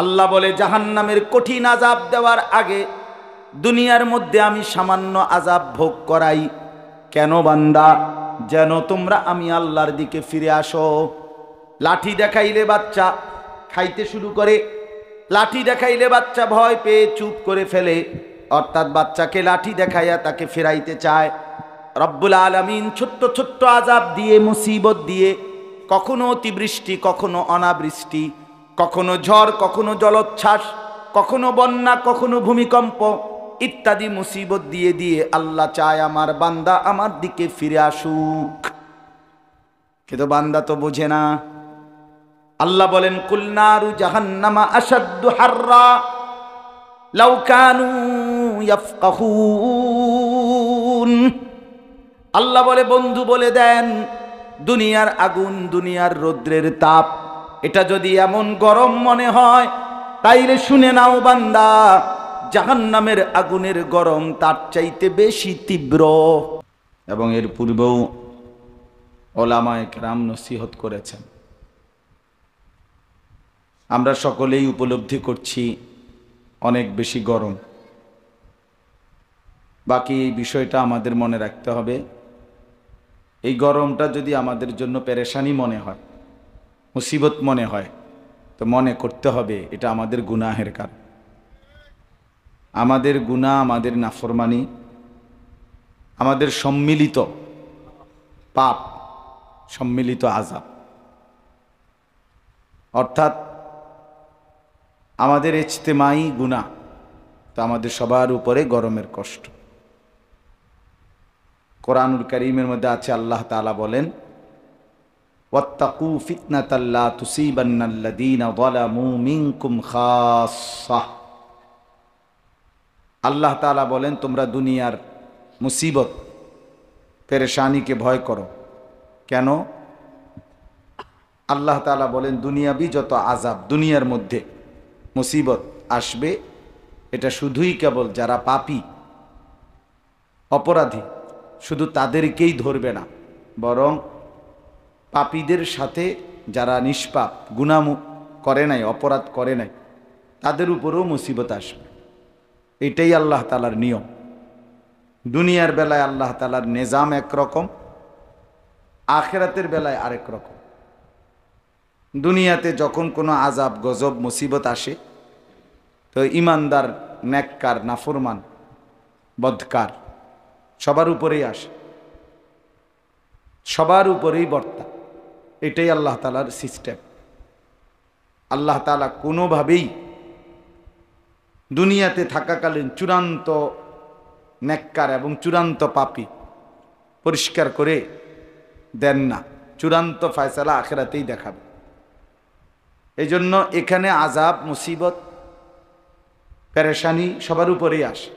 আল্লাহ বলে জাহান্নামের কঠিন আজাব দেওয়ার আগে দুনিয়ার মধ্যে আমি সামান্য আজাব ভোগ করাই কেন বান্দা যেন তোমরা আমি আল্লাহর দিকে ফিরে আসো লাঠি দেখাইলে বাচ্চা খাইতে শুরু করে লাঠি দেখাইলে বাচ্চা ভয় পেয়ে চুপ করে ফেলে অর্থাৎ বাচ্চাকে লাঠি দেখাইয়া তাকে ফেরাইতে চায় রব্বুল আলমিন ছোট্ট ছোট্ট আজাব দিয়ে মুসিবত দিয়ে কখনো অতিবৃষ্টি কখনো অনাবৃষ্টি কখনো ঝড় কখনো জলোচ্ছ্বাস কখনো বন্যা কখনো ভূমিকম্প ইত্যাদি মুসিবত দিয়ে দিয়ে আল্লাহ চায় আমার বান্দা আমার দিকে ফিরে আসুক কিন্তু বান্দা তো বোঝে না আল্লাহ বলেন কুলনারু জাহান্নামা আসাদু হাররা লাউকানু ইয়াফকাহুন আল্লাহ বলে বন্ধু বলে দেন দুনিয়ার আগুন দুনিয়ার রৌদ্রের তাপ এটা যদি এমন গরম মনে হয় তাইলে শুনে নাও বান্দা জাহান্নামের আগুনের গরম তার চাইতে বেশি তীব্র এবং এর পূর্বেও ওলামায় রাম নসিহত করেছেন আমরা সকলেই উপলব্ধি করছি অনেক বেশি গরম বাকি এই বিষয়টা আমাদের মনে রাখতে হবে এই গরমটা যদি আমাদের জন্য পেরেশানি মনে হয় মুসিবত মনে হয় তো মনে করতে হবে এটা আমাদের গুনাহের কারণ আমাদের গুণা আমাদের নাফরমানি আমাদের সম্মিলিত পাপ সম্মিলিত আজাব অর্থাৎ আমাদের ইজতেমাই গুণা তো আমাদের সবার উপরে গরমের কষ্ট কোরআনুল করিমের মধ্যে আছে আল্লাহ তালা বলেন ওয়াত্তাকু ফিতনাতাল্লা তুসিবান্নাল্লাদিনা যালামু মিনকুম খাসসাহ আল্লাহ তাআলা বলেন তোমরা দুনিয়ার মুসিবত পেরেশানিকে ভয় করো কেন আল্লাহ তালা বলেন দুনিয়াবি যত আজাব দুনিয়ার মধ্যে মুসিবত আসবে এটা শুধুই কেবল যারা পাপি অপরাধী শুধু তাদেরকেই ধরবে না বরং পাপীদের সাথে যারা নিষ্পাপ গুণাম করে নাই অপরাধ করে নাই তাদের উপরেও মুসিবত আসবে এটাই আল্লাহ তালার নিয়ম দুনিয়ার বেলায় আল্লাহ তালার নিজাম একরকম আখেরাতের বেলায় আরেক রকম দুনিয়াতে যখন কোনো আজাব গজব মুসিবত আসে তো ইমানদার ন্যাককার নাফরমান বদকার সবার উপরেই আসে সবার উপরেই বর্তা এটাই আল্লাহ তালার সিস্টেম আল্লাহ তালা কোনোভাবেই দুনিয়াতে থাকাকালীন চূড়ান্ত নেককার এবং চূড়ান্ত পাপি পরিষ্কার করে দেন না চূড়ান্ত ফায়সালা আখেরাতেই দেখাবে এই জন্য এখানে আজাব মুসিবত প্যারেশানি সবার উপরেই আসে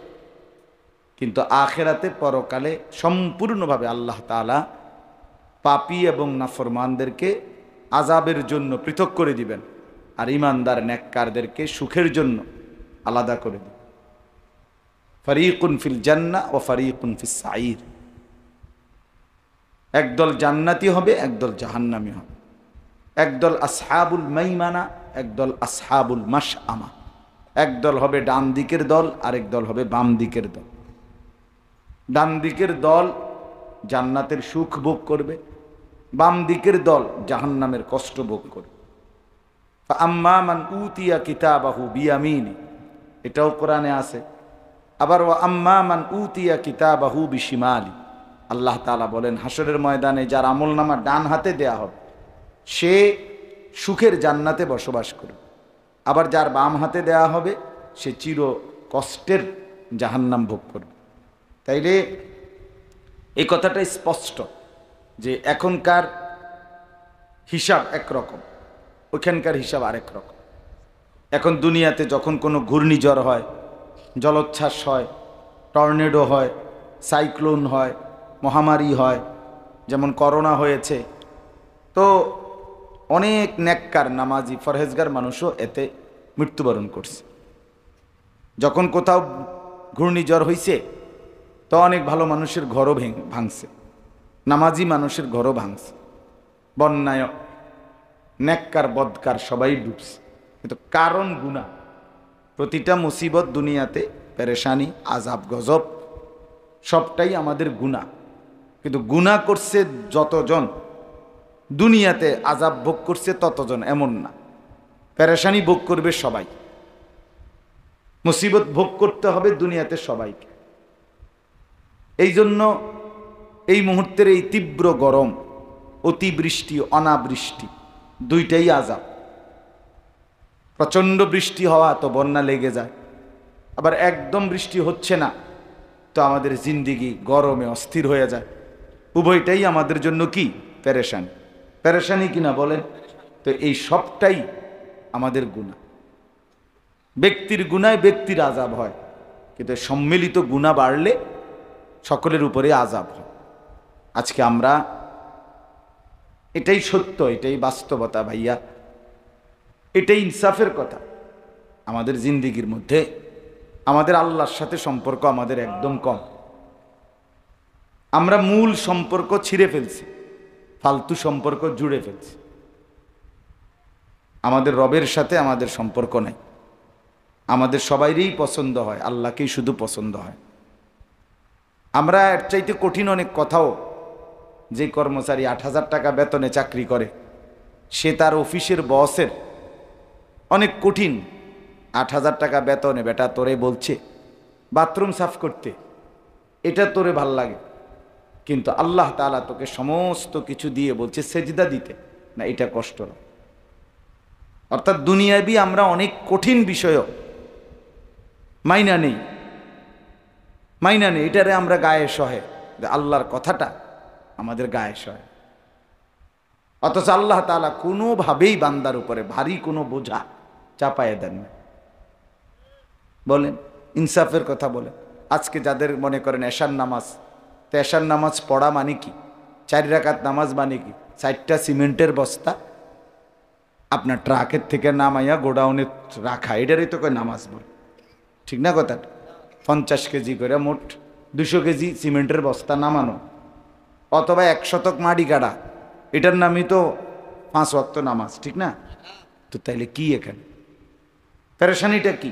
কিন্তু আখেরাতে পরকালে সম্পূর্ণভাবে আল্লাহ তালা পাপি এবং নাফরমানদেরকে আজাবের জন্য পৃথক করে দিবেন আর ইমানদার ন্যাক্কারদেরকে সুখের জন্য আলাদা করে দিবেন ফারিকুন ফিল জান্না ও ফারিকুন ফিল সাইর একদল জান্নাতি হবে একদল জাহান্নামি হবে একদল আসহাবুল মাইমানা একদল আসহাবুল মাস আমা একদল হবে ডান দিকের দল আরেক দল হবে বাম দিকের দল ডান দিকের দল জান্নাতের সুখ ভোগ করবে বাম দিকের দল জাহান নামের কষ্ট ভোগ করে আম্মা মান উতিয়া কিতাবাহু বিয়ামিন এটাও কোরআনে আছে আবার ও আম্মা মান উতিয়া কিতাবাহু বিশিমালি আল্লাহ তালা বলেন হাসরের ময়দানে যার আমল নামা ডান হাতে দেয়া হবে সে সুখের জান্নাতে বসবাস করবে আবার যার বাম হাতে দেয়া হবে সে চির কষ্টের জাহান্নাম ভোগ করবে তাইলে এই কথাটা স্পষ্ট যে এখনকার হিসাব একরকম ওখানকার হিসাব আরেক রকম এখন দুনিয়াতে যখন কোনো ঘূর্ণিঝড় হয় জলোচ্ছ্বাস হয় টর্নেডো হয় সাইক্লোন হয় মহামারী হয় যেমন করোনা হয়েছে তো অনেক ন্যাক্কার নামাজি ফরহেজগার মানুষও এতে মৃত্যুবরণ করছে যখন কোথাও ঘূর্ণিঝড় হয়েছে তো অনেক ভালো মানুষের ঘরও ভেঙ ভাঙছে নামাজি মানুষের ঘরও ভাঙছে বন্যায় নেককার বদকার সবাই ডুবছে কিন্তু কারণ গুণা প্রতিটা মুসিবত দুনিয়াতে পেরেশানি আজাব গজব সবটাই আমাদের গুণা কিন্তু গুণা করছে যতজন দুনিয়াতে আজাব ভোগ করছে ততজন এমন না পেরেশানি ভোগ করবে সবাই মুসিবত ভোগ করতে হবে দুনিয়াতে সবাইকে এই জন্য এই মুহূর্তের এই তীব্র গরম অতিবৃষ্টি অনাবৃষ্টি দুইটাই আজাব প্রচণ্ড বৃষ্টি হওয়া তো বন্যা লেগে যায় আবার একদম বৃষ্টি হচ্ছে না তো আমাদের জিন্দিগি গরমে অস্থির হয়ে যায় উভয়টাই আমাদের জন্য কি প্যারেশান প্যারেশানি কিনা বলেন তো এই সবটাই আমাদের গুণা ব্যক্তির গুণায় ব্যক্তির আজাব হয় কিন্তু সম্মিলিত গুণা বাড়লে সকলের উপরে আজাব হয় আজকে আমরা এটাই সত্য এটাই বাস্তবতা ভাইয়া এটাই ইনসাফের কথা আমাদের জিন্দিগির মধ্যে আমাদের আল্লাহর সাথে সম্পর্ক আমাদের একদম কম আমরা মূল সম্পর্ক ছিঁড়ে ফেলছি ফালতু সম্পর্ক জুড়ে ফেলছি আমাদের রবের সাথে আমাদের সম্পর্ক নাই আমাদের সবাইরই পছন্দ হয় আল্লাহকেই শুধু পছন্দ হয় আমরা এর চাইতে কঠিন অনেক কথাও যে কর্মচারী আট হাজার টাকা বেতনে চাকরি করে সে তার অফিসের বসের অনেক কঠিন আট হাজার টাকা বেতনে বেটা তোরে বলছে বাথরুম সাফ করতে এটা তোরে ভাল লাগে কিন্তু আল্লাহ তালা তোকে সমস্ত কিছু দিয়ে বলছে সেজদা দিতে না এটা কষ্ট না অর্থাৎ দুনিয়াবি আমরা অনেক কঠিন বিষয় মাইনা নেই মাইনা নেই এটারে আমরা গায়ে সহে আল্লাহর কথাটা আমাদের গায়ে সয় অথচ আল্লাহ তালা কোনোভাবেই বান্দার উপরে ভারী কোনো বোঝা চাপায় দেন না বলেন ইনসাফের কথা বলেন আজকে যাদের মনে করেন এশার নামাজ তো এশার নামাজ পড়া মানে কি চারি রাকাত নামাজ মানে কি চারটা সিমেন্টের বস্তা আপনার ট্রাকের থেকে নামাইয়া গোডাউনে রাখা এটারই তো কয় নামাজ বলে ঠিক না কথাটা পঞ্চাশ কেজি করে মোট দুশো কেজি সিমেন্টের বস্তা নামানো অথবা এক শতক মাড়ি কাটা এটার নামই তো পাঁচ অক্ত নামাজ ঠিক না তো তাইলে কি এখানে প্যারেশানিটা কি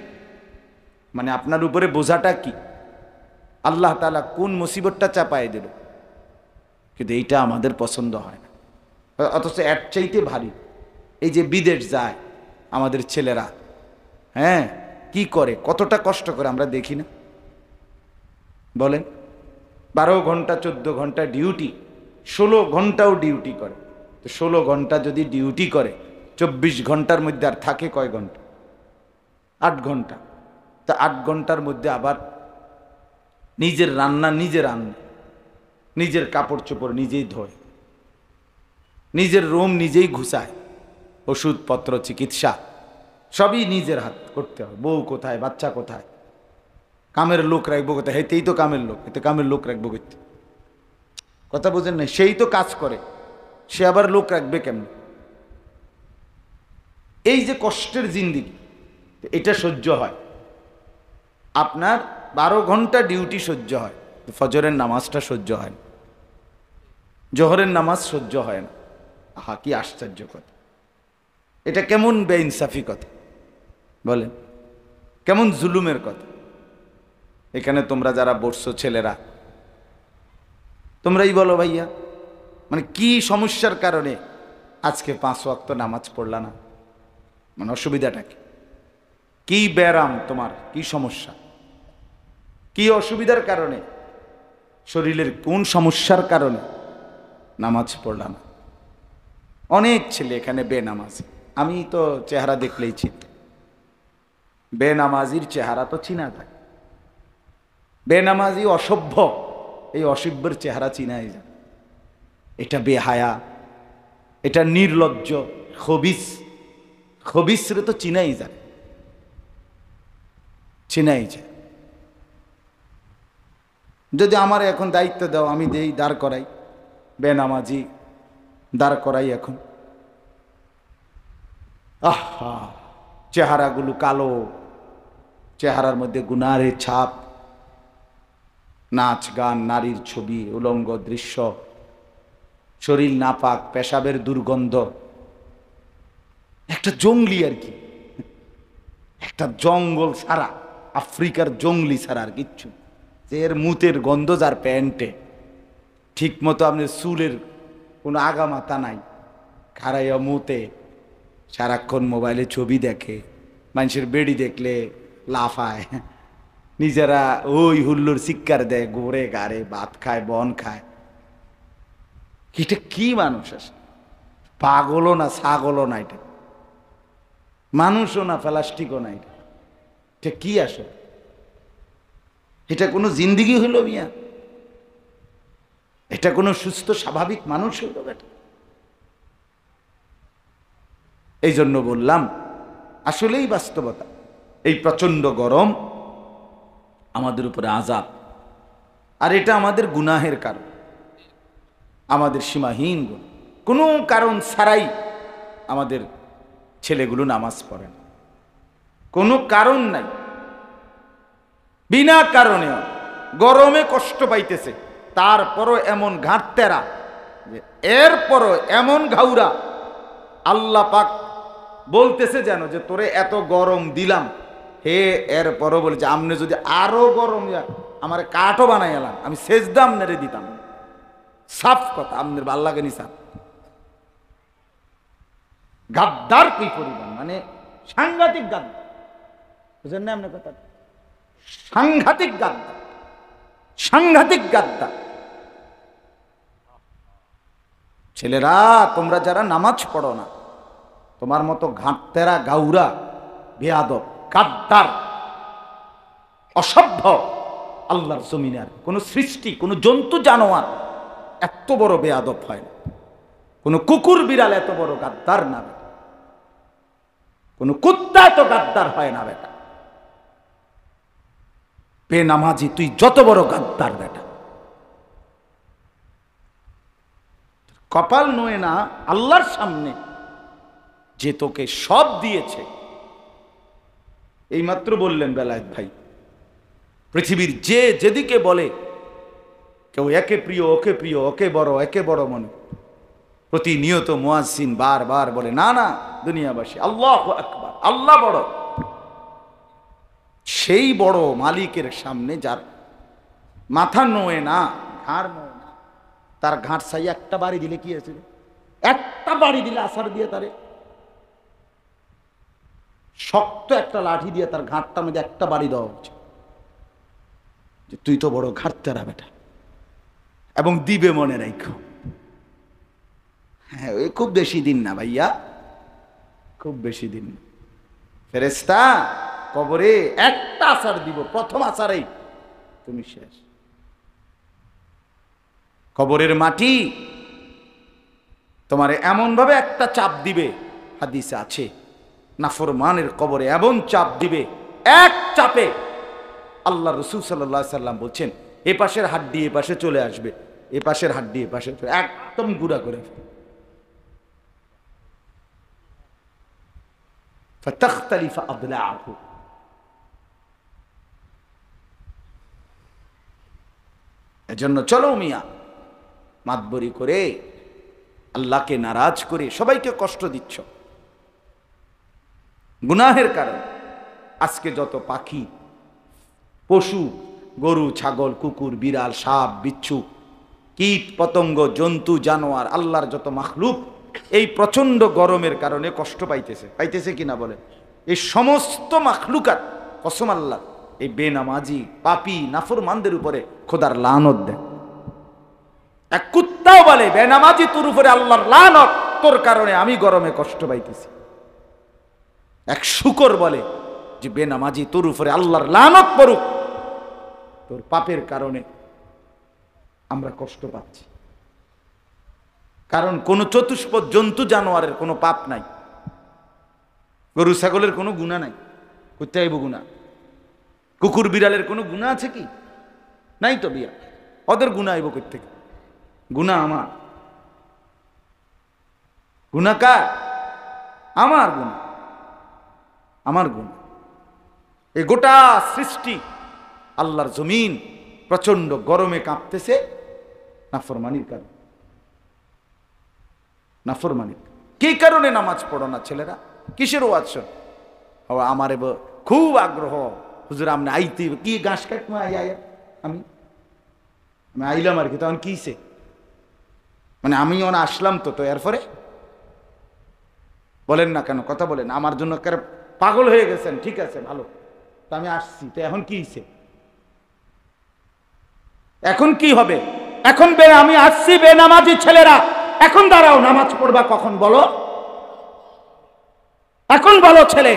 মানে আপনার উপরে বোঝাটা কি আল্লাহ তালা কোন মুসিবতটা চাপায় দিল কিন্তু এইটা আমাদের পছন্দ হয় না অথচ এক চাইতে ভারী এই যে বিদেশ যায় আমাদের ছেলেরা হ্যাঁ কি করে কতটা কষ্ট করে আমরা দেখি না বলেন বারো ঘন্টা চোদ্দ ঘন্টা ডিউটি ষোলো ঘন্টাও ডিউটি করে তো ষোলো ঘন্টা যদি ডিউটি করে চব্বিশ ঘন্টার মধ্যে আর থাকে কয় ঘন্টা আট ঘন্টা তা আট ঘন্টার মধ্যে আবার নিজের রান্না নিজে রান্না নিজের কাপড় চোপড় নিজেই ধোয় নিজের রুম নিজেই ঘুষায় ওষুধপত্র চিকিৎসা সবই নিজের হাত করতে হয় বউ কোথায় বাচ্চা কোথায় কামের লোক রাখবো কোথায় হেতেই তো কামের লোক এতে কামের লোক রাখবো করতে কথা বোঝেন না সেই তো কাজ করে সে আবার লোক রাখবে কেমন এই যে কষ্টের জিন্দিগি এটা সহ্য হয় আপনার বারো ঘন্টা ডিউটি সহ্য হয় ফজরের নামাজটা সহ্য হয় না জোহরের নামাজ সহ্য হয় না আহা কি আশ্চর্য কথা এটা কেমন বেইনসাফি কথা বলেন কেমন জুলুমের কথা এখানে তোমরা যারা বসছো ছেলেরা তোমরাই বলো ভাইয়া মানে কি সমস্যার কারণে আজকে পাঁচ ওয়াক্ত নামাজ পড়লা না মানে অসুবিধাটা কি কি ব্যারাম তোমার কি সমস্যা কি অসুবিধার কারণে শরীরের কোন সমস্যার কারণে নামাজ পড়ল না অনেক ছেলে এখানে বেনামাজ আমি তো চেহারা দেখলেই চিনি বেনামাজির চেহারা তো চিনা থাকে বেনামাজি অসভ্য এই অসভ্যের চেহারা চিনাই যা এটা বেহায়া এটা নির্লজ্জ খবিস খবিসরে তো চিনাই যায় চিনাই যায় যদি আমার এখন দায়িত্ব দাও আমি দেই দাঁড় করাই বেনামাজি দাঁড় করাই এখন আহ চেহারাগুলো কালো চেহারার মধ্যে গুনারে ছাপ নাচ গান নারীর ছবি উলঙ্গ দৃশ্য শরীর নাপাক পেশাবের দুর্গন্ধ একটা জঙ্গলি আর কি একটা জঙ্গল সারা আফ্রিকার জঙ্গলি ছাড়া আর কিচ্ছু এর মুতের গন্ধ যার প্যান্টে ঠিক মতো আপনার চুলের কোনো আগামাতা নাই খারাইয়া মুতে সারাক্ষণ মোবাইলে ছবি দেখে মানুষের বেড়ি দেখলে লাফায় নিজেরা ওই হুল্লুর শিক্ষার দেয় গোড়ে গাড়ে ভাত খায় বন খায় এটা কি মানুষ আসে পাগলও না ছাগলও না এটা মানুষও না প্লাস্টিকও না এটা এটা কি আসে এটা কোনো জিন্দিগি হইল মিয়া এটা কোনো সুস্থ স্বাভাবিক মানুষ হইল বেটা এই জন্য বললাম আসলেই বাস্তবতা এই প্রচন্ড গরম আমাদের উপরে আজাব আর এটা আমাদের গুনাহের কারণ আমাদের সীমাহীন গুণ কোনো কারণ ছাড়াই আমাদের ছেলেগুলো নামাজ পড়ে না কোনো কারণ নাই বিনা কারণে গরমে কষ্ট পাইতেছে তারপরও এমন ঘাটতেরা যে এরপরও এমন ঘাউরা আল্লাহ পাক বলতেছে যেন যে তোরে এত গরম দিলাম হে এরপরও বলেছে আমনে যদি আরও গরম আমার কাঠও বানাই এলাম আমি দাম নেড়ে দিতাম সাফ কথা আমনের বাল্লাকে লাগেনি গাদ্দার কি পরিমাণ মানে সাংঘাতিক গাদ্দার বুঝলেন না আপনার কথা সাংঘাতিক গাদ্দার সাংঘাতিক গাদ্দার ছেলেরা তোমরা যারা নামাজ পড়ো না তোমার মতো ঘাঁটতেরা গাউরা বেয়াদব গাদ্দার অসভ্য আল্লাহর জমিনার কোনো সৃষ্টি কোনো জন্তু জানোয়ার এত বড় বেয়াদব হয় না কোনো কুকুর বিড়াল এত বড় গাদ্দার না কোনো কুত্তা এত গাদ্দার হয় না বেটা পে নামাজি তুই যত বড় গাদ্দার বেটা কপাল নয় না আল্লাহর সামনে যে তোকে সব দিয়েছে এইমাত্র বললেন বেলায়েত ভাই পৃথিবীর যে যেদিকে বলে কেউ একে প্রিয় ওকে প্রিয় ওকে বড় একে বড় মনে প্রতিনিয়ত মোয়াজিন বারবার বলে না না দুনিয়াবাসী আল্লাহ আকবার আল্লাহ বড় সেই বড় মালিকের সামনে যার মাথা নোয়ে না ঘাড় নোয়ে না তার ঘাট সাই একটা বাড়ি দিলে কি আছে একটা বাড়ি দিলে আসার দিয়ে তারে শক্ত একটা লাঠি দিয়ে তার ঘাটটা মধ্যে একটা বাড়ি দেওয়া উচিত যে তুই তো বড় ঘাটতারা বেটা এবং দিবে মনে রাখ হ্যাঁ ওই খুব বেশি দিন না ভাইয়া খুব বেশি দিন ফেরেস্তা কবরে একটা আচার দিব প্রথম আচারে তুমি শেষ কবরের মাটি তোমার এমনভাবে একটা চাপ দিবে হাদিসে আছে নাফরমানের কবরে এমন চাপ দিবে এক চাপে আল্লাহ রসুল সাল্লা সাল্লাম বলছেন এ পাশের হাড্ডি এ পাশে চলে আসবে এ পাশের হাড্ডি এ পাশে একদম গুড়া করে এজন্য চলো মিয়া মাতবরি করে আল্লাহকে নারাজ করে সবাইকে কষ্ট দিচ্ছ গুনাহের কারণ আজকে যত পাখি পশু গরু ছাগল কুকুর বিড়াল সাপ বিচ্ছু কীট পতঙ্গ জন্তু জানোয়ার আল্লাহর যত মাখলুক এই প্রচণ্ড গরমের কারণে কষ্ট পাইতেছে পাইতেছে কিনা বলে এই সমস্ত মাখলুকার কসম আল্লাহ এই বেনামাজি পাপি নাফরমানদের উপরে খোদার লানত দেয় এক কুত্তাও বলে বেনামাজি তোর উপরে আল্লাহর লানত তোর কারণে আমি গরমে কষ্ট পাইতেছি এক শুকর বলে যে বেনামাজি তোর উপরে আল্লাহর লানত পড়ুক তোর পাপের কারণে আমরা কষ্ট পাচ্ছি কারণ কোনো চতুষ্প জন্তু জানোয়ারের কোনো পাপ নাই গরু ছাগলের কোনো গুণা নাই করতে আইব গুণা কুকুর বিড়ালের কোনো গুণা আছে কি নাই তো বিয়া ওদের গুণা আইব করতে গুণা আমার গুণা কার আমার গুণা আমার গুণ এই গোটা সৃষ্টি আল্লাহর জমিন প্রচন্ড গরমে কাঁপতেছে নাফরমানির কারণে নাফরমানির কি কারণে নামাজ পড়ো না ছেলেরা কিসের ওয়াজ শোন আমার এব খুব আগ্রহ হুজুর আপনি আইতে কি ঘাস কাটমা আই আমি আমি আইলাম আর কি তখন কিসে মানে আমি ওনা আসলাম তো তো এরপরে বলেন না কেন কথা বলেন আমার জন্য পাগল হয়ে গেছেন ঠিক আছে ভালো তা আমি আসছি তো এখন কি হিসেবে এখন কি হবে এখন বে আমি আসছি বেনামাজি ছেলেরা এখন দাঁড়াও নামাজ পড়বা কখন বলো এখন বলো ছেলে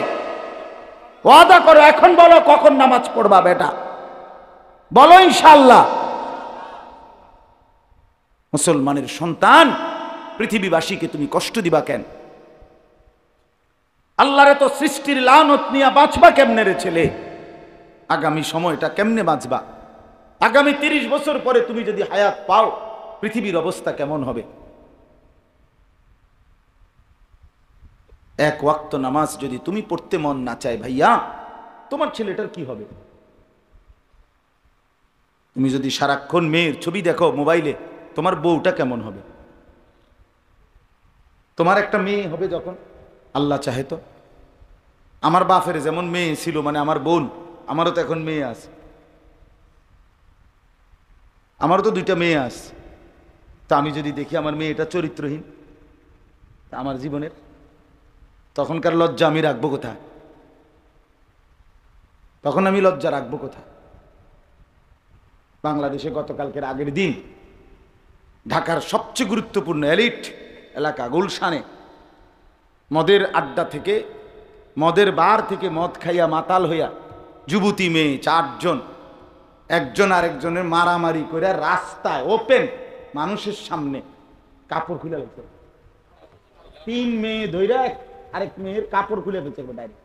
ওয়াদা করো এখন বলো কখন নামাজ পড়বা বেটা বলো ইনশাল্লাহ মুসলমানের সন্তান পৃথিবীবাসীকে তুমি কষ্ট দিবা কেন আল্লাহরে তো সৃষ্টির লানত নিয়ে বাঁচবা কেমনে রে ছেলে আগামী সময়টা কেমনে বাঁচবা আগামী তিরিশ বছর পরে তুমি যদি হায়াত পাও পৃথিবীর অবস্থা কেমন হবে এক ওয়াক্ত নামাজ যদি তুমি পড়তে মন না চায় ভাইয়া তোমার ছেলেটার কি হবে তুমি যদি সারাক্ষণ মেয়ের ছবি দেখো মোবাইলে তোমার বউটা কেমন হবে তোমার একটা মেয়ে হবে যখন আল্লাহ চাহে তো আমার বাপের যেমন মেয়ে ছিল মানে আমার বোন আমারও তো এখন মেয়ে আছে আমারও তো দুইটা মেয়ে আছে তা আমি যদি দেখি আমার মেয়েটা চরিত্রহীন আমার জীবনের তখনকার লজ্জা আমি রাখবো কোথায় তখন আমি লজ্জা রাখবো কোথায় বাংলাদেশে গতকালকের আগের দিন ঢাকার সবচেয়ে গুরুত্বপূর্ণ এলিট এলাকা গুলশানে মদের আড্ডা থেকে মদের বার থেকে মদ খাইয়া মাতাল হইয়া যুবতী মেয়ে চারজন একজন আরেকজনের মারামারি করে রাস্তায় ওপেন মানুষের সামনে কাপড় খুলে ফেলছে তিন মেয়ে ধৈরা আরেক মেয়ের কাপড় খুলে ফেলছে ডাইরেক্ট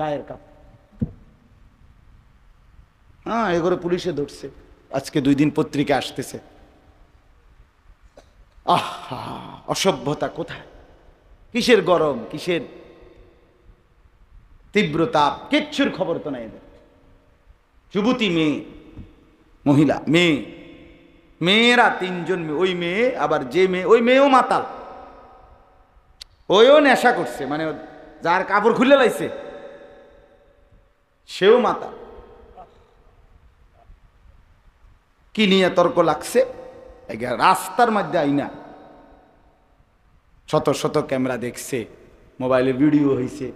গায়ের কাপড় হ্যাঁ এগুলো পুলিশে ধরছে আজকে দুই দিন পত্রিকা আসতেছে আহা অসভ্যতা কোথায় কিসের গরম কিসের তীব্র তাপ কিচ্ছুর খবর তো নাই এদের যুবতী মেয়ে মহিলা মেয়ে মেয়েরা তিনজন মেয়ে ওই মেয়ে আবার যে মেয়ে ওই মেয়েও মাতাল ওইও নেশা করছে মানে যার কাপড় খুলে লাইছে সেও মাতাল কি নিয়ে তর্ক লাগছে রাস্তার মধ্যে আইনা শত শত ক্যামেরা দেখছে মোবাইলে ভিডিও হয়েছে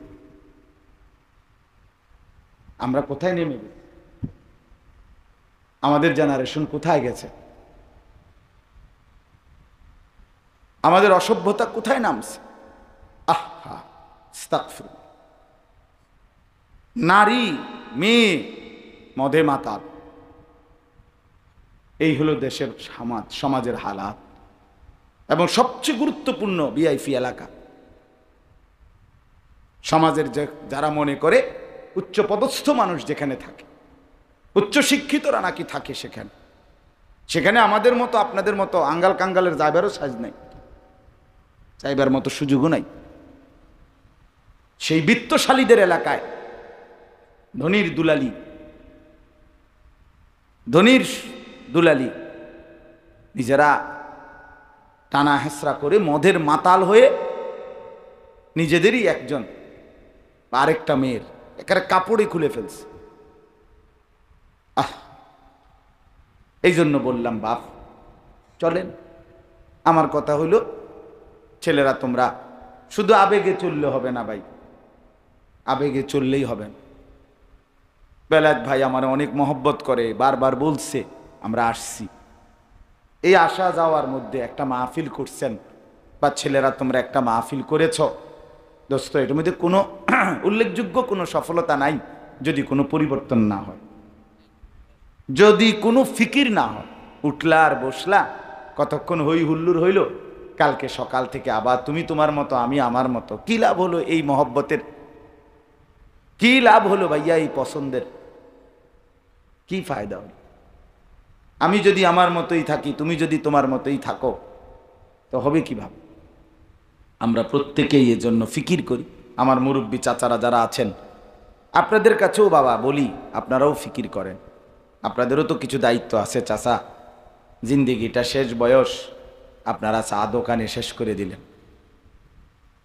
আমরা কোথায় নেমে আমাদের জেনারেশন কোথায় গেছে আমাদের অসভ্যতা কোথায় নামছে আহা নারী মেয়ে মদে মাতাল এই হলো দেশের সমাজ সমাজের হালাত এবং সবচেয়ে গুরুত্বপূর্ণ বিআইপি এলাকা সমাজের যারা মনে করে উচ্চ পদস্থ মানুষ যেখানে থাকে উচ্চ শিক্ষিতরা নাকি থাকে সেখানে সেখানে আমাদের মতো আপনাদের মতো আঙ্গাল কাঙ্গালের যাইবারও সাজ নাই যাইবার মতো সুযোগও নাই সেই বৃত্তশালীদের এলাকায় ধনির দুলালি ধনির দুলালি নিজেরা টানা হেসরা করে মদের মাতাল হয়ে নিজেদেরই একজন আরেকটা মেয়ের একেবারে কাপড়ে খুলে ফেলছে আহ এই জন্য বললাম বাপ চলেন আমার কথা হইল ছেলেরা তোমরা শুধু আবেগে চললে হবে না ভাই আবেগে চললেই হবে না বেলাত ভাই আমার অনেক মহব্বত করে বারবার বলছে আমরা আসছি এই আসা যাওয়ার মধ্যে একটা মাহফিল করছেন বা ছেলেরা তোমরা একটা মাহফিল করেছ দোস্ত এটার মধ্যে কোনো উল্লেখযোগ্য কোনো সফলতা নাই যদি কোনো পরিবর্তন না হয় যদি কোনো ফিকির না হয় উঠলা আর বসলা কতক্ষণ হই হুল্লুর হইল কালকে সকাল থেকে আবার তুমি তোমার মতো আমি আমার মতো কি লাভ হলো এই মহব্বতের কী লাভ হলো ভাইয়া এই পছন্দের কী ফায়দা হলো আমি যদি আমার মতোই থাকি তুমি যদি তোমার মতোই থাকো তো হবে কীভাবে আমরা প্রত্যেকেই এজন্য ফিকির করি আমার মুরব্বী চাচারা যারা আছেন আপনাদের কাছেও বাবা বলি আপনারাও ফিকির করেন আপনাদেরও তো কিছু দায়িত্ব আছে চাচা জিন্দিগিটা শেষ বয়স আপনারা চা দোকানে শেষ করে দিলেন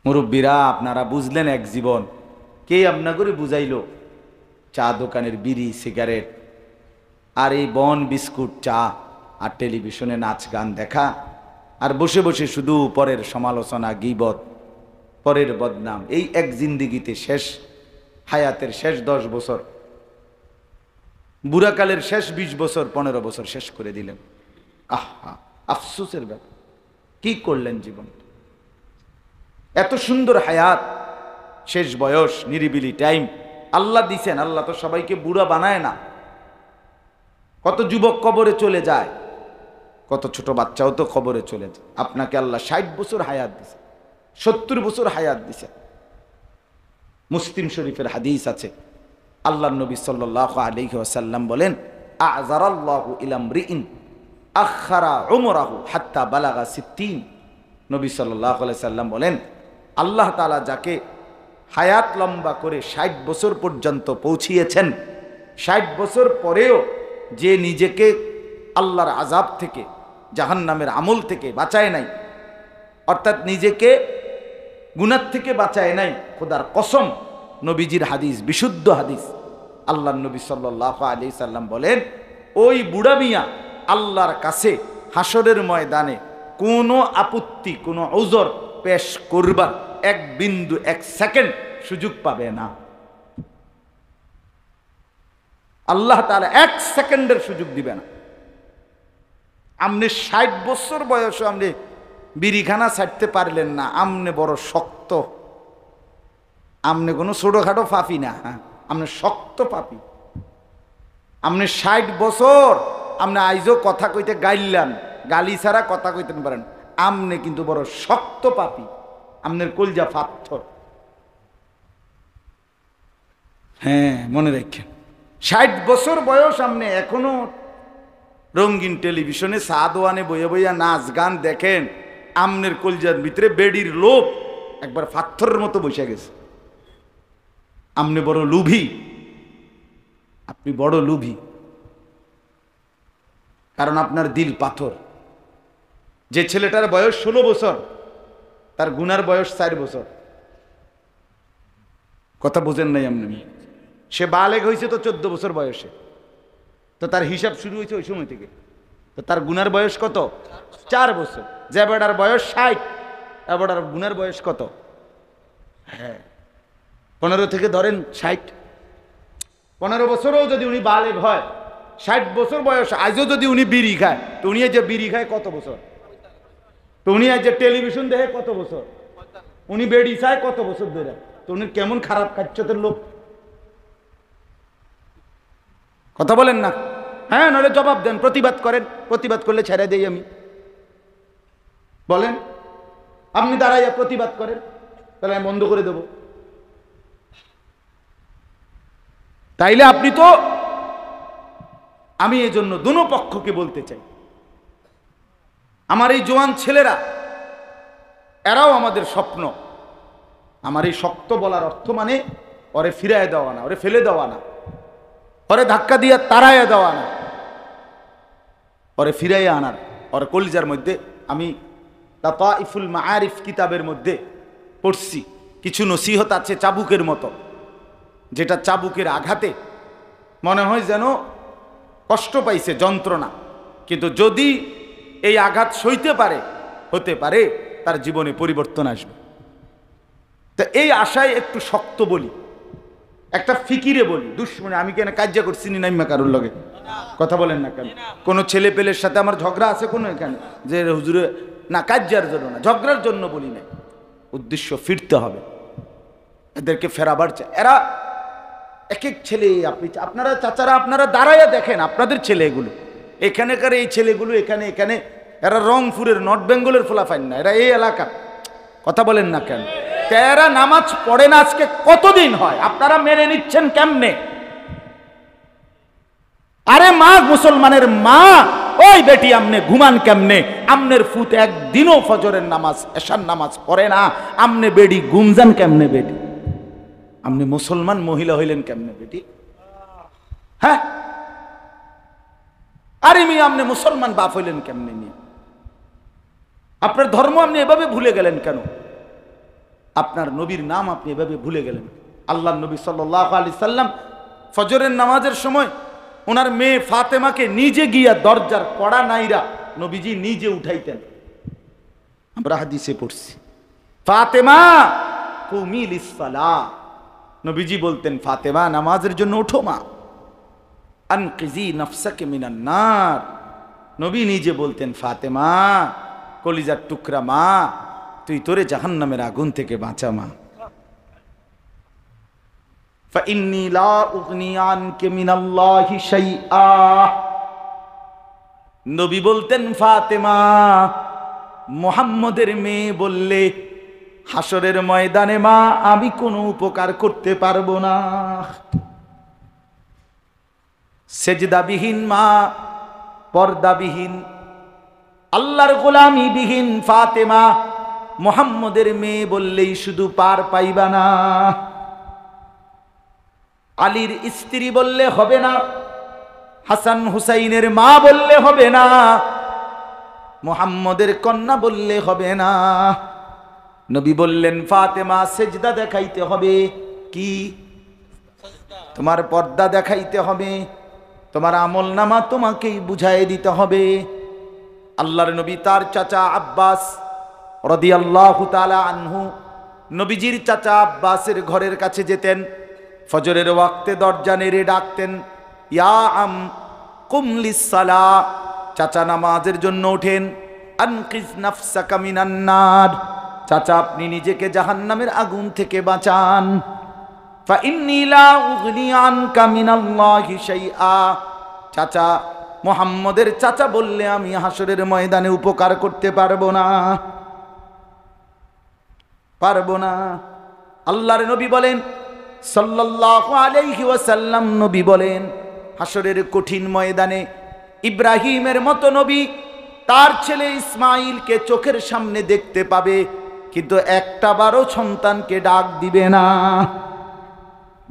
মুরব্বীরা আপনারা বুঝলেন এক জীবন কে আপনাগরে বুঝাইল চা দোকানের বিড়ি সিগারেট আর এই বন বিস্কুট চা আর টেলিভিশনে নাচ গান দেখা আর বসে বসে শুধু পরের সমালোচনা গিবত পরের বদনাম এই এক জিন্দিগিতে শেষ হায়াতের শেষ দশ বছর বুড়াকালের শেষ ২০ বছর পনেরো বছর শেষ করে দিলেন আহা আফসুসের ব্যাপার কি করলেন জীবন এত সুন্দর হায়াত শেষ বয়স নিরিবিলি টাইম আল্লাহ দিছেন আল্লাহ তো সবাইকে বুড়া বানায় না কত যুবক কবরে চলে যায় কত ছোট বাচ্চাও তো কবরে চলে যায় আপনাকে আল্লাহ ষাট বছর হায়াত দিছে সত্তর বছর হায়াত দিছে মুসলিম শরীফের হাদিস আছে আল্লাহ নবী সাল আলী আসাল্লাম বলেন ইলাম রিন আখারা সিদ্দিন নবী সাল্লাম বলেন আল্লাহ তালা যাকে হায়াত লম্বা করে ষাট বছর পর্যন্ত পৌঁছিয়েছেন ষাট বছর পরেও যে নিজেকে আল্লাহর আজাব থেকে জাহান নামের আমল থেকে বাঁচায় নাই অর্থাৎ নিজেকে গুনার থেকে বাঁচায় নাই খোদার কসম নবীজির হাদিস বিশুদ্ধ হাদিস আল্লাহ নবী সাল্লাহ আলি সাল্লাম বলেন ওই বুড়া মিয়া আল্লাহর কাছে হাসরের ময়দানে কোনো আপত্তি কোনো ওজর পেশ করবার এক বিন্দু এক সেকেন্ড সুযোগ পাবে না আল্লাহ তাহলে এক সেকেন্ডের সুযোগ দিবে না আপনি ষাট বছর বয়সে আপনি বিড়িখানা ছাড়তে পারলেন না আমনে বড় শক্ত আমনে কোনো ছোটোখাটো পাপি না হ্যাঁ আপনি শক্ত পাপি আপনি ষাট বছর আপনি আইজও কথা কইতে গাইলেন গালি ছাড়া কথা কইতে পারেন আমনে কিন্তু বড় শক্ত পাপি আমনের কলজা পাথর হ্যাঁ মনে রাখেন ষাট বছর বয়স আপনি এখনো রঙিন টেলিভিশনে সাদওয়ানে বইয়া বইয়া নাচ গান দেখেন আমনের কলজার ভিতরে বেডির লোভ একবার পাথরের মতো বসে গেছে আমনে বড় লুভি আপনি বড় লুভি কারণ আপনার দিল পাথর যে ছেলেটার বয়স ষোলো বছর তার গুনার বয়স চার বছর কথা বোঝেন নাই আপনি সে বালেগ হয়েছে তো চোদ্দ বছর বয়সে তো তার হিসাব শুরু হয়েছে ওই সময় থেকে তো তার গুনার বয়স কত চার বছর জ্যাবেডার বয়স ষাট অ্যাবডার গুনার বয়স কত হ্যাঁ পনেরো থেকে ধরেন ষাট পনেরো বছরও যদি উনি বালেগ হয় ষাট বছর বয়স আজও যদি উনি বিড়ি খায় তো উনি যে বিড়ি খায় কত বছর তো উনি যে টেলিভিশন দেখে কত বছর উনি বেড়ি চায় কত বছর ধরে তো উনি কেমন খারাপ তোর লোক কথা বলেন না হ্যাঁ নাহলে জবাব দেন প্রতিবাদ করেন প্রতিবাদ করলে ছেড়ে দেই আমি বলেন আপনি দাঁড়াইয়া প্রতিবাদ করেন তাহলে আমি বন্ধ করে দেব তাইলে আপনি তো আমি এই জন্য দুনো পক্ষকে বলতে চাই আমার এই জোয়ান ছেলেরা এরাও আমাদের স্বপ্ন আমার এই শক্ত বলার অর্থ মানে ওরে ফিরায় দেওয়া না ওরে ফেলে দেওয়া না পরে ধাক্কা দিয়া তারাইয়া দেওয়া না পরে ফিরাইয়া আনার ওর কলিজার মধ্যে আমি তাতাইফুল মাআরিফ কিতাবের মধ্যে পড়ছি কিছু নসিহত আছে চাবুকের মতো যেটা চাবুকের আঘাতে মনে হয় যেন কষ্ট পাইছে যন্ত্রণা কিন্তু যদি এই আঘাত সইতে পারে হতে পারে তার জীবনে পরিবর্তন আসবে তা এই আশায় একটু শক্ত বলি একটা ফিকিরে বলি দুশ্মনে আমি কেন কাজ্যা করছি নি নাইমা কারোর লগে কথা বলেন না কেন কোনো ছেলে পেলের সাথে আমার ঝগড়া আছে কোনো এখানে যে হুজুরে না কাজ্যার জন্য না ঝগড়ার জন্য বলি না উদ্দেশ্য ফিরতে হবে এদেরকে ফেরাবার চাই এরা এক এক ছেলে আপনি আপনারা চাচারা আপনারা দাঁড়াইয়া দেখেন আপনাদের ছেলে এগুলো এখানেকার এই ছেলেগুলো এখানে এখানে এরা রংপুরের নর্থ বেঙ্গলের ফলাফাইন না এরা এই এলাকা কথা বলেন না কেন তেরা নামাজ পড়ে না আজকে কতদিন হয় আপনারা মেনে নিচ্ছেন কেমনে আরে মা মুসলমানের মা ওই বেটি আমনে ঘুমান কেমনে আমনের ফুত একদিনও ফজরের নামাজ এশার নামাজ পড়ে না আমনে বেডি গুমজান কেমনে বেটি আপনি মুসলমান মহিলা হইলেন কেমনে বেটি হ্যাঁ আরে মেয়ে আপনি মুসলমান বাপ হইলেন কেমনে নিয়ে আপনার ধর্ম আপনি এভাবে ভুলে গেলেন কেন আপনার নবীর নাম আপনি এভাবে ভুলে গেলেন আল্লাহ নবী সাল্লাহ আলি সাল্লাম ফজরের নামাজের সময় ওনার মেয়ে ফাতেমাকে নিজে গিয়া দরজার কড়া নাইরা নবীজি নিজে উঠাইতেন আমরা হাদিসে পড়ছি ফাতেমা কুমিল ইসালা নবীজি বলতেন ফাতেমা নামাজের জন্য ওঠো মা আনকিজি নফসাকে মিনান্নার নবী নিজে বলতেন ফাতেমা কলিজার টুকরা মা তুই তোরে জাহান্নামের আগুন থেকে বাঁচা মা নবী বলতেন ফাতেমা মোহাম্মদের মেয়ে বললে হাসরের ময়দানে মা আমি কোনো উপকার করতে পারবো না সেজদাবিহীন মা পর্দাবিহীন আল্লাহর গোলামিবিহীন ফাতেমা মোহাম্মদের মেয়ে বললেই শুধু পার পাইবা না আলীর স্ত্রী বললে হবে না হাসান হুসাইনের মা বললে হবে না মোহাম্মদের কন্যা বললে হবে না নবী বললেন ফাতেমা সেজদা দেখাইতে হবে কি তোমার পর্দা দেখাইতে হবে তোমার আমল নামা তোমাকেই বুঝাই দিতে হবে আল্লাহর নবী তার চাচা আব্বাস রদিয়াল্লাহু তালা আনহু নবীজির চাচা আব্বাসের ঘরের কাছে যেতেন ফজরের ওয়াক্তে দরজা নেড়ে ডাকতেন ইয়া আম কুমলিসালা চাচা নামাজের জন্য ওঠেন আনকিস নাফসা কামিনান্নার চাচা আপনি নিজেকে জাহান্নামের আগুন থেকে বাঁচান চাচা মোহাম্মদের চাচা বললে আমি হাসরের ময়দানে উপকার করতে পারবো না পারবো না আল্লাহর নবী বলেন সাল্লাহ আলাইহি ওয়াসাল্লাম নবী বলেন হাসরের কঠিন ময়দানে ইব্রাহিমের মতো নবী তার ছেলে ইসমাইলকে চোখের সামনে দেখতে পাবে কিন্তু একটা বারও সন্তানকে ডাক দিবে না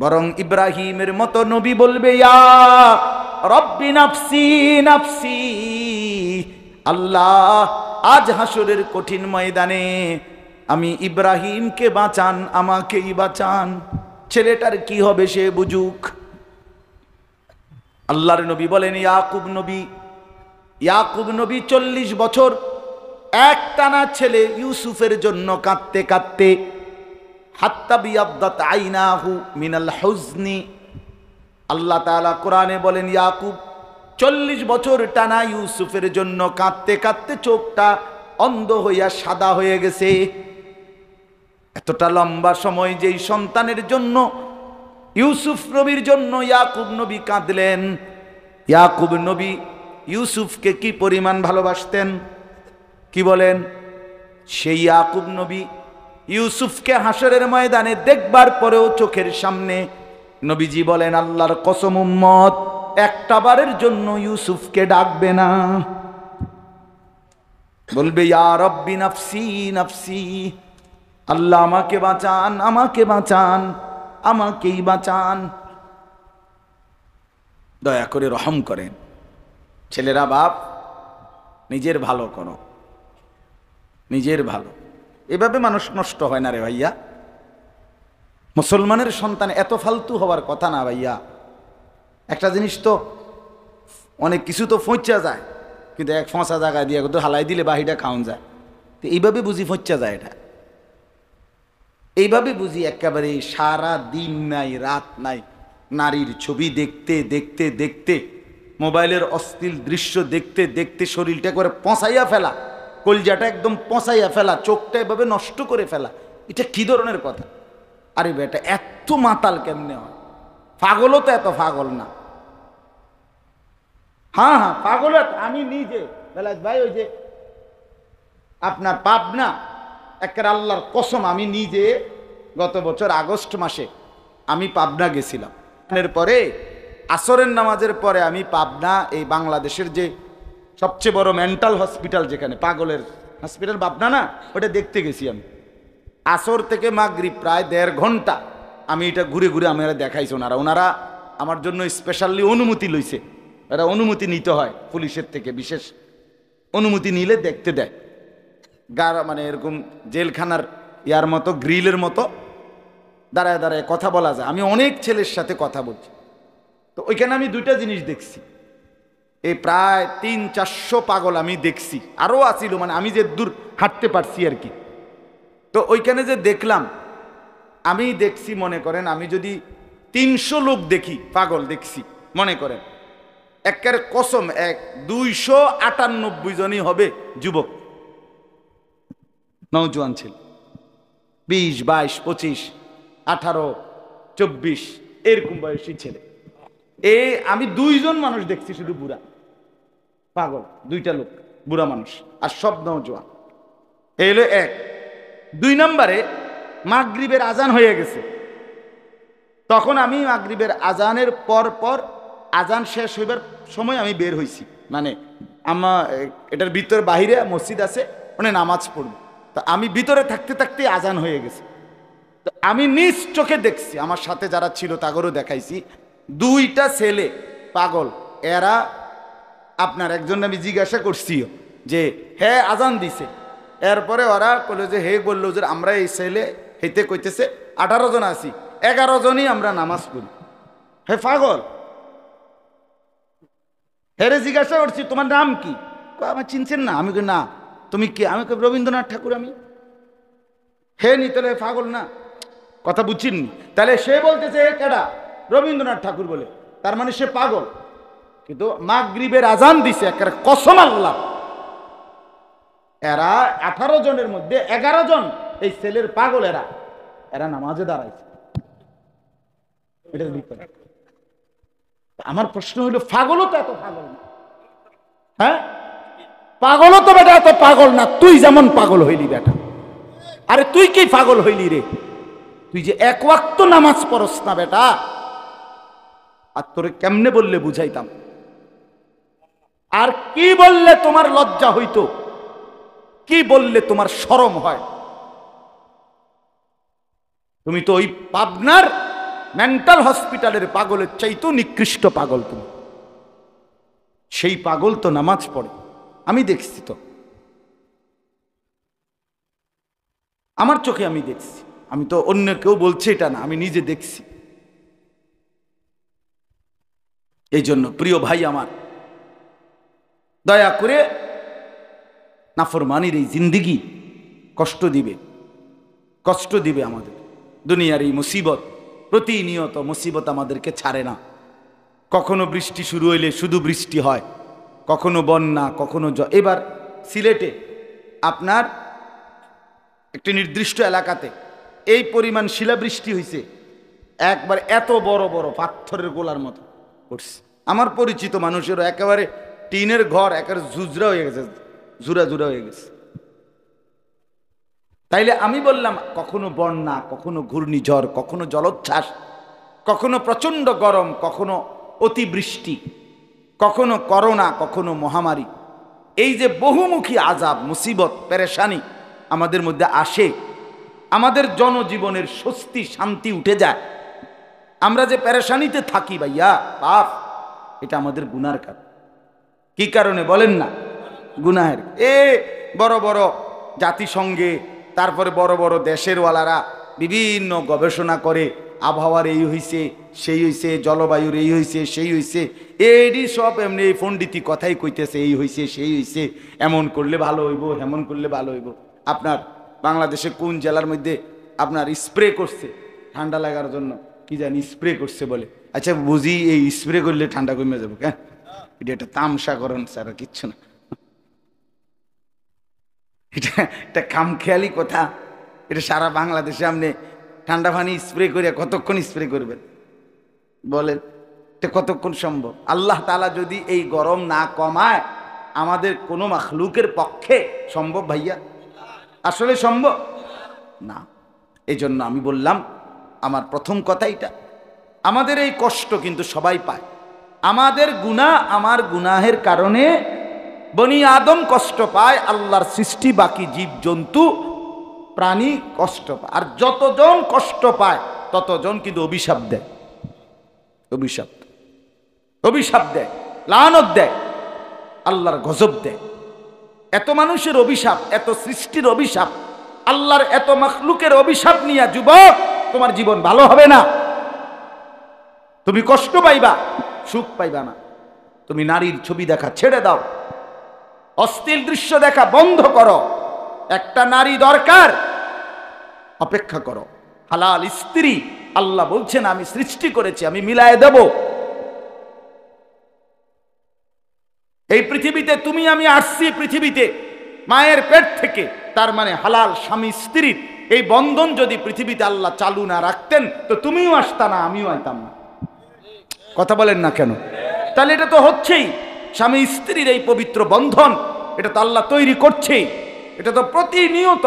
বরং ইব্রাহিমের মতো নবী বলবে ইয়া রব্বি নাফসি নাফসি আল্লাহ আজ হাসুরের কঠিন ময়দানে আমি ইব্রাহিমকে বাঁচান আমাকেই বাঁচান ছেলেটার কি হবে সে বুঝুক আল্লাহর নবী বলেন ইয়াকুব নবী ইয়াকুব নবী চল্লিশ বছর এক টানা ছেলে ইউসুফের জন্য কাঁদতে কাঁদতে আব্দাত আইনাহু মিনাল হুজনি আল্লাহ তালা কোরআনে বলেন ইয়াকুব চল্লিশ বছর টানা ইউসুফের জন্য কাঁদতে কাঁদতে চোখটা অন্ধ হইয়া সাদা হয়ে গেছে এতটা লম্বা সময় যেই সন্তানের জন্য ইউসুফ নবীর জন্য ইয়াকুব নবী কাঁদলেন ইয়াকুব নবী ইউসুফকে কি পরিমাণ ভালোবাসতেন কি বলেন সেই ইয়াকুব নবী ইউসুফকে হাসরের ময়দানে দেখবার পরেও চোখের সামনে নবীজি বলেন আল্লাহর কসম উম্মত একটা বারের জন্য ইউসুফকে ডাকবে না বলবে ইয়া রব্বি নাফসি নাফসি আল্লাহ আমাকে বাঁচান আমাকে বাঁচান আমাকেই বাঁচান দয়া করে রহম করেন ছেলেরা বাপ নিজের ভালো করো নিজের ভালো এভাবে মানুষ নষ্ট হয় না রে ভাইয়া মুসলমানের সন্তান এত ফালতু হওয়ার কথা না ভাইয়া একটা জিনিস তো অনেক কিছু তো ফোঁচা যায় কিন্তু এক ফোঁসা জায়গায় দিয়ে হালাই দিলে বাহিটা খাওয়ান যায় তো এইভাবে বুঝি ফোঁচা যায় এটা এইভাবে বুঝি একেবারে সারা দিন নাই রাত নাই নারীর ছবি দেখতে দেখতে দেখতে মোবাইলের অশ্লীল দৃশ্য দেখতে দেখতে শরীরটা করে পঁচাইয়া ফেলা কলজাটা একদম পঁচাইয়া ফেলা চোখটা এভাবে নষ্ট করে ফেলা এটা কি ধরনের কথা আরে বেটা এত মাতাল কেমনে হয় পাগলও তো এত পাগল না হ্যাঁ হ্যাঁ পাগল আমি নিজে ভাই ওই যে আপনার পাবনা একের আল্লাহর কসম আমি নিজে গত বছর আগস্ট মাসে আমি পাবনা গেছিলাম পরে আসরের নামাজের পরে আমি পাবনা এই বাংলাদেশের যে সবচেয়ে বড় মেন্টাল হসপিটাল যেখানে পাগলের হসপিটাল পাবনা না ওটা দেখতে গেছি আমি আসর থেকে মাগরি প্রায় দেড় ঘন্টা আমি এটা ঘুরে ঘুরে আমি দেখাইছি ওনারা ওনারা আমার জন্য স্পেশালি অনুমতি লইছে এরা অনুমতি নিতে হয় পুলিশের থেকে বিশেষ অনুমতি নিলে দেখতে দেয় গার মানে এরকম জেলখানার ইয়ার মতো গ্রিলের মতো দাঁড়ায় দাঁড়ায় কথা বলা যায় আমি অনেক ছেলের সাথে কথা বলছি তো ওইখানে আমি দুইটা জিনিস দেখছি এই প্রায় তিন চারশো পাগল আমি দেখছি আরও আছিল মানে আমি যে দূর হাঁটতে পারছি আর কি তো ওইখানে যে দেখলাম আমি দেখছি মনে করেন আমি যদি তিনশো লোক দেখি পাগল দেখছি মনে করেন একের কসম এক দুইশো আটানব্বই জনই হবে যুবক নৌজোয়ান ছিল বিশ বাইশ পঁচিশ আঠারো চব্বিশ এরকম বয়সী ছেলে এ আমি দুইজন মানুষ দেখছি শুধু বুড়া পাগল দুইটা লোক বুড়া মানুষ আর সব নৌজোয়ান এই হলো এক দুই নম্বরে মাগরীবের আজান হয়ে গেছে তখন আমি মাগরীবের আজানের পর পর আজান শেষ হইবার সময় আমি বের হইছি মানে আমার এটার ভিতর বাহিরে মসজিদ আছে ওখানে নামাজ পড়বো তো আমি ভিতরে থাকতে থাকতে আজান হয়ে গেছে তো আমি নিজ চোখে দেখছি আমার সাথে যারা ছিল তাগরও দেখাইছি দুইটা ছেলে পাগল এরা আপনার একজন আমি জিজ্ঞাসা করছি যে হ্যাঁ আজান দিছে এরপরে ওরা কল যে হে বললো যে আমরা এই ছেলে হেতে কইতেছে আঠারো জন আছি এগারো জনই আমরা নামাজ পড়ি হে পাগল হেরে জিজ্ঞাসা করছি তোমার নাম কি আমার চিনছেন না আমি না তুমি কে আমি রবীন্দ্রনাথ ঠাকুর আমি হে নি তাহলে পাগল না কথা বুঝছিনি তাহলে সে বলতেছে এ কেডা রবীন্দ্রনাথ ঠাকুর বলে তার মানে সে পাগল কিন্তু গ্রীবের আজান দিছে একেবারে কসম আল্লাহ এরা আঠারো জনের মধ্যে এগারো জন এই ছেলের পাগল এরা এরা নামাজে দাঁড়াইছে এটা আমার প্রশ্ন হইল পাগলও তো এত পাগল না হ্যাঁ পাগলও তো বেটা এত পাগল না তুই যেমন পাগল হইলি বেটা আরে তুই কি পাগল হইলি রে তুই যে এক ওয়াক্ত নামাজ পড়স না বেটা আর তোরে কেমনে বললে বুঝাইতাম আর কি বললে তোমার লজ্জা হইত কি বললে তোমার সরম হয় তুমি তো ওই পাবনার মেন্টাল হসপিটালের পাগলের চাইতো নিকৃষ্ট পাগল তুমি সেই পাগল তো নামাজ পড়ে আমি দেখছি তো আমার চোখে আমি দেখছি আমি তো অন্য কেউ বলছে এটা না আমি নিজে দেখছি এই জন্য প্রিয় ভাই আমার দয়া করে নাফরমানির এই জিন্দিগি কষ্ট দিবে কষ্ট দিবে আমাদের দুনিয়ার এই মুসিবত প্রতিনিয়ত মুসিবত আমাদেরকে ছাড়ে না কখনো বৃষ্টি শুরু হইলে শুধু বৃষ্টি হয় কখনো বন্যা কখনো জ এবার সিলেটে আপনার একটি নির্দিষ্ট এলাকাতে এই পরিমাণ শিলাবৃষ্টি হয়েছে একবার এত বড় বড় পাথরের গোলার মতো করছে আমার পরিচিত মানুষেরও একেবারে টিনের ঘর একেবারে জুজরা হয়ে গেছে জুরা জুরা হয়ে গেছে তাইলে আমি বললাম কখনো বন্যা কখনো ঘূর্ণিঝড় কখনো জলোচ্ছ্বাস কখনো প্রচণ্ড গরম কখনো অতিবৃষ্টি কখনো করোনা কখনো মহামারী এই যে বহুমুখী আজাব মুসিবত পেরেশানি আমাদের মধ্যে আসে আমাদের জনজীবনের স্বস্তি শান্তি উঠে যায় আমরা যে পেরেশানিতে থাকি ভাইয়া পাপ এটা আমাদের গুনার কারণ কি কারণে বলেন না গুনাহের এ বড় বড় জাতিসংঘে তারপরে বড় বড় দেশের ওয়ালারা বিভিন্ন গবেষণা করে আবহাওয়ার এই হইছে সেই হইছে জলবায়ুর এই হইছে সেই হইছে এডি সব এমনি এই পণ্ডিতি কথাই কইতেছে এই হইছে সেই হইছে এমন করলে ভালো হইব এমন করলে ভালো হইব আপনার বাংলাদেশে কোন জেলার মধ্যে আপনার স্প্রে করছে ঠান্ডা লাগার জন্য কি জানি স্প্রে করছে বলে আচ্ছা বুঝি এই স্প্রে করলে ঠান্ডা কমে যাবো হ্যাঁ এটা একটা তামসা করেন স্যার কিচ্ছু না এটা একটা খামখেয়ালি কথা এটা সারা বাংলাদেশে আপনি ঠান্ডা পানি স্প্রে করিয়া কতক্ষণ স্প্রে করবেন বলেন তো কতক্ষণ সম্ভব আল্লাহ তালা যদি এই গরম না কমায় আমাদের কোনো মাখলুকের পক্ষে সম্ভব ভাইয়া আসলে সম্ভব না এই জন্য আমি বললাম আমার প্রথম কথা এটা আমাদের এই কষ্ট কিন্তু সবাই পায় আমাদের গুণা আমার গুনাহের কারণে বনি আদম কষ্ট পায় আল্লাহর সৃষ্টি বাকি জীব জন্তু প্রাণী কষ্ট পায় আর যতজন কষ্ট পায় ততজন কিন্তু অভিশাপ দেয় অভিশাপ অভিশাপ দেয় লানত দেয় আল্লাহর গজব দেয় এত মানুষের অভিশাপ এত সৃষ্টির অভিশাপ আল্লাহর এত মখলুকের অভিশাপ নিয়ে যুবক তোমার জীবন ভালো হবে না তুমি কষ্ট পাইবা সুখ পাইবা না তুমি নারীর ছবি দেখা ছেড়ে দাও অস্থির দৃশ্য দেখা বন্ধ করো একটা নারী দরকার অপেক্ষা করো হালাল স্ত্রী আল্লাহ বলছেন আমি সৃষ্টি করেছি আমি মিলায় দেবো এই পৃথিবীতে তুমি আমি আসছি পৃথিবীতে মায়ের পেট থেকে তার মানে হালাল স্বামী স্ত্রীর এই বন্ধন যদি পৃথিবীতে আল্লাহ চালু না রাখতেন তো তুমিও আসতা না আমিও আইতাম না কথা বলেন না কেন তাহলে এটা তো হচ্ছেই স্বামী স্ত্রীর এই পবিত্র বন্ধন এটা তো আল্লাহ তৈরি করছেই এটা তো প্রতিনিয়ত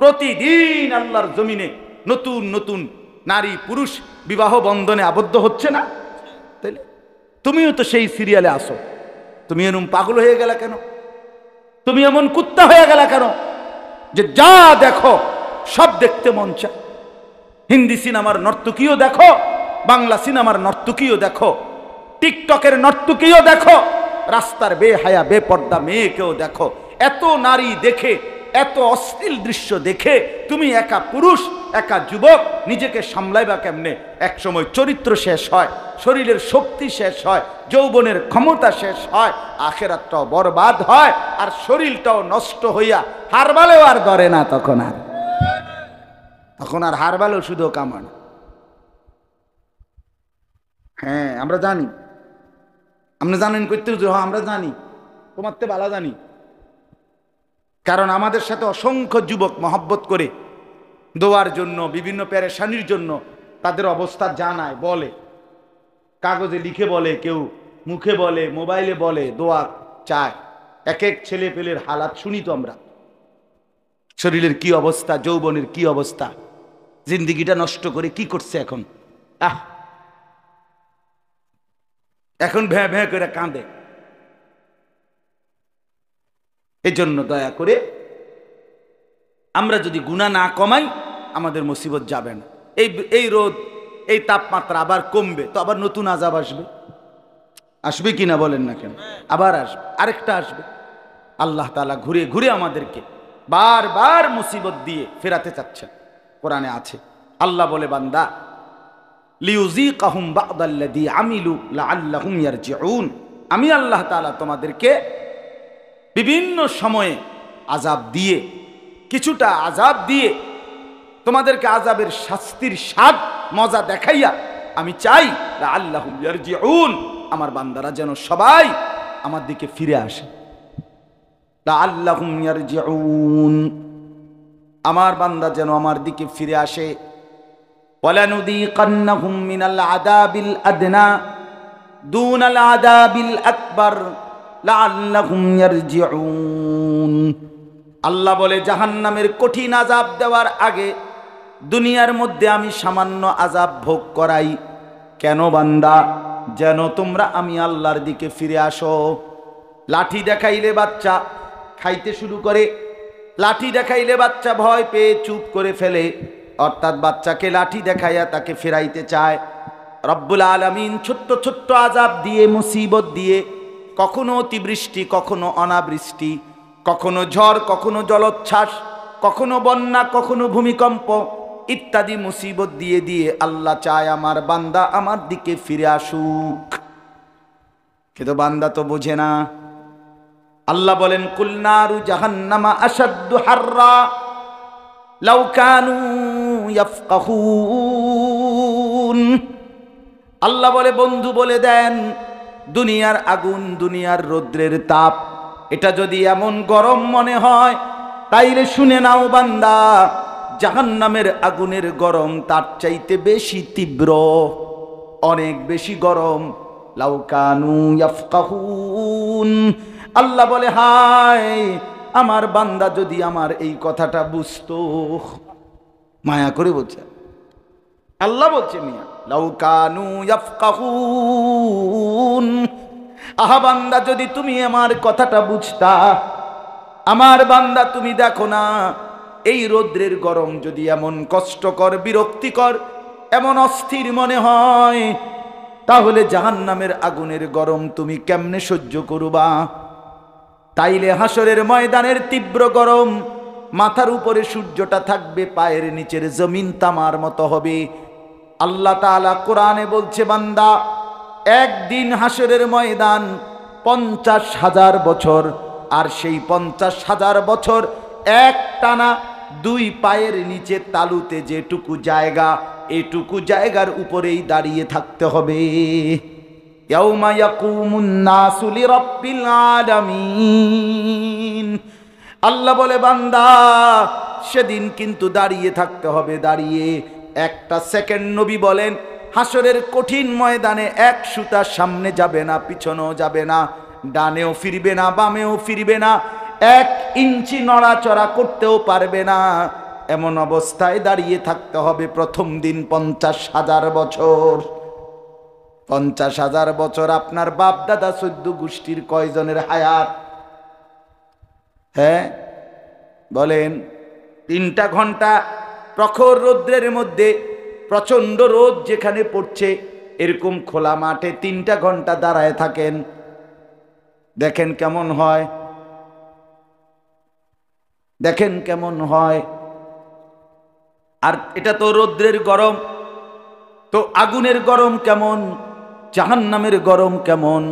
প্রতিদিন আল্লাহর জমিনে নতুন নতুন নারী পুরুষ বিবাহ বন্ধনে আবদ্ধ হচ্ছে না তাইলে তুমিও তো সেই সিরিয়ালে আসো তুমি এরম পাগল হয়ে গেলে কেন তুমি এমন কুত্তা হয়ে গেলে কেন যে যা দেখো সব দেখতে মন চায় হিন্দি সিনেমার নর্তকীও দেখো বাংলা সিনেমার নর্তকীও দেখো টিকটকের নর্তকীও দেখো রাস্তার বেহায়া বেপর্দা মেয়েকেও দেখো এত নারী দেখে এত অশ্লীল দৃশ্য দেখে তুমি একা পুরুষ একা যুবক নিজেকে সামলাইবা কেমনে এক সময় চরিত্র শেষ হয় শরীরের শক্তি শেষ হয় যৌবনের ক্ষমতা শেষ হয় আখেরাতটাও বরবাদ হয় আর শরীরটাও নষ্ট হইয়া হারবালেও আর ধরে না তখন আর তখন আর হারবালেও শুধু কামান হ্যাঁ আমরা জানি আপনি জানেন করতে হ্যাঁ আমরা জানি তোমার তো বালা জানি কারণ আমাদের সাথে অসংখ্য যুবক মহব্বত করে দোয়ার জন্য বিভিন্ন প্যারেশানির জন্য তাদের অবস্থা জানায় বলে কাগজে লিখে বলে কেউ মুখে বলে মোবাইলে বলে দোয়া চায় এক এক ছেলে পেলের হালাত শুনি তো আমরা শরীরের কি অবস্থা যৌবনের কি অবস্থা জিন্দিগিটা নষ্ট করে কি করছে এখন আহ এখন ভ্যাঁ ভ্যাঁ করে কাঁদে এজন্য দয়া করে আমরা যদি গুণা না কমাই আমাদের মুসিবত যাবে না এই এই রোদ এই তাপমাত্রা আবার কমবে তো আবার নতুন আজাব আসবে আসবে কি না বলেন না কেন আবার আসবে আরেকটা আসবে আল্লাহ তালা ঘুরে ঘুরে আমাদেরকে বারবার মুসিবত দিয়ে ফেরাতে চাচ্ছেন কোরআনে আছে আল্লাহ বলে বান্দা লিউজি কাহুম বাদাল্লাদি আমিলু আল্লাহুম আমি আল্লাহ তালা তোমাদেরকে বিভিন্ন সময়ে আজাব দিয়ে কিছুটা আজাব দিয়ে তোমাদেরকে আজাবের শাস্তির স্বাদ মজা দেখাইয়া আমি চাই আল্লাহ আমার বান্দারা যেন সবাই আমার দিকে ফিরে আসে আল্লাহ আমার বান্দা যেন আমার দিকে ফিরে আসে আল্লাহ বলে জাহান্নামের কঠিন আজাব দেওয়ার আগে দুনিয়ার মধ্যে আমি সামান্য আজাব ভোগ করাই কেন বান্দা যেন তোমরা আমি আল্লাহর দিকে ফিরে আসো লাঠি দেখাইলে বাচ্চা খাইতে শুরু করে লাঠি দেখাইলে বাচ্চা ভয় পেয়ে চুপ করে ফেলে অর্থাৎ বাচ্চাকে লাঠি দেখাইয়া তাকে ফেরাইতে চায় রব্বুল আলমিন ছোট্ট ছোট্ট আজাব দিয়ে মুসিবত দিয়ে কখনো অতিবৃষ্টি কখনো অনাবৃষ্টি কখনো ঝড় কখনো জলোচ্ছ্বাস কখনো বন্যা কখনো ভূমিকম্প ইত্যাদি মুসিবত দিয়ে দিয়ে আল্লাহ চায় আমার বান্দা আমার দিকে ফিরে আসুক কিন্তু বান্দা তো বোঝে না আল্লাহ বলেন কুলনারু জাহান্নামা আসাদু হাররা লাউকানু ইয়াফকাহুন আল্লাহ বলে বন্ধু বলে দেন দুনিয়ার আগুন দুনিয়ার রৌদ্রের তাপ এটা যদি এমন গরম মনে হয় তাইলে শুনে নাও বান্দা জাহান্নামের আগুনের গরম তার চাইতে বেশি তীব্র অনেক বেশি গরম লাউকানু ইয়াফকাহুন আল্লাহ বলে হায় আমার বান্দা যদি আমার এই কথাটা বুঝত মায়া করে বলছে আল্লাহ বলছে মিয়া লাউকানু ইয়াফকাহুন আহা বান্দা যদি তুমি আমার কথাটা বুঝতা আমার বান্দা তুমি দেখো না এই রৌদ্রের গরম যদি এমন কষ্টকর বিরক্তিকর এমন অস্থির মনে হয় তাহলে জাহান নামের আগুনের গরম তুমি কেমনে সহ্য করবা তাইলে হাসরের ময়দানের তীব্র গরম মাথার উপরে সূর্যটা থাকবে পায়ের নিচের জমিন তামার মতো হবে আল্লাহ তালা কোরআনে বলছে বান্দা একদিন হাসরের ময়দান পঞ্চাশ হাজার বছর আর সেই পঞ্চাশ হাজার বছর এক টানা দুই পায়ের নিচে তালুতে যেটুকু জায়গা এটুকু জায়গার উপরেই দাঁড়িয়ে থাকতে হবে আল্লাহ বলে বান্দা সেদিন কিন্তু দাঁড়িয়ে থাকতে হবে দাঁড়িয়ে একটা সেকেন্ড নবী বলেন হাসরের কঠিন ময়দানে এক সুতা সামনে যাবে না পিছনেও যাবে না ডানেও ফিরবে না বামেও ফিরবে না এক ইঞ্চি নড়াচড়া করতেও পারবে না এমন অবস্থায় দাঁড়িয়ে থাকতে হবে প্রথম দিন পঞ্চাশ হাজার বছর পঞ্চাশ হাজার বছর আপনার বাপ দাদা সদ্য গোষ্ঠীর কয়জনের হায়াত হ্যাঁ বলেন তিনটা ঘন্টা প্রখর রৌদ্রের মধ্যে প্রচণ্ড রোদ যেখানে পড়ছে এরকম খোলা মাঠে তিনটা ঘন্টা দাঁড়ায় থাকেন দেখেন কেমন হয় দেখেন কেমন হয় আর এটা তো রৌদ্রের গরম তো আগুনের গরম কেমন জাহান্নামের গরম কেমন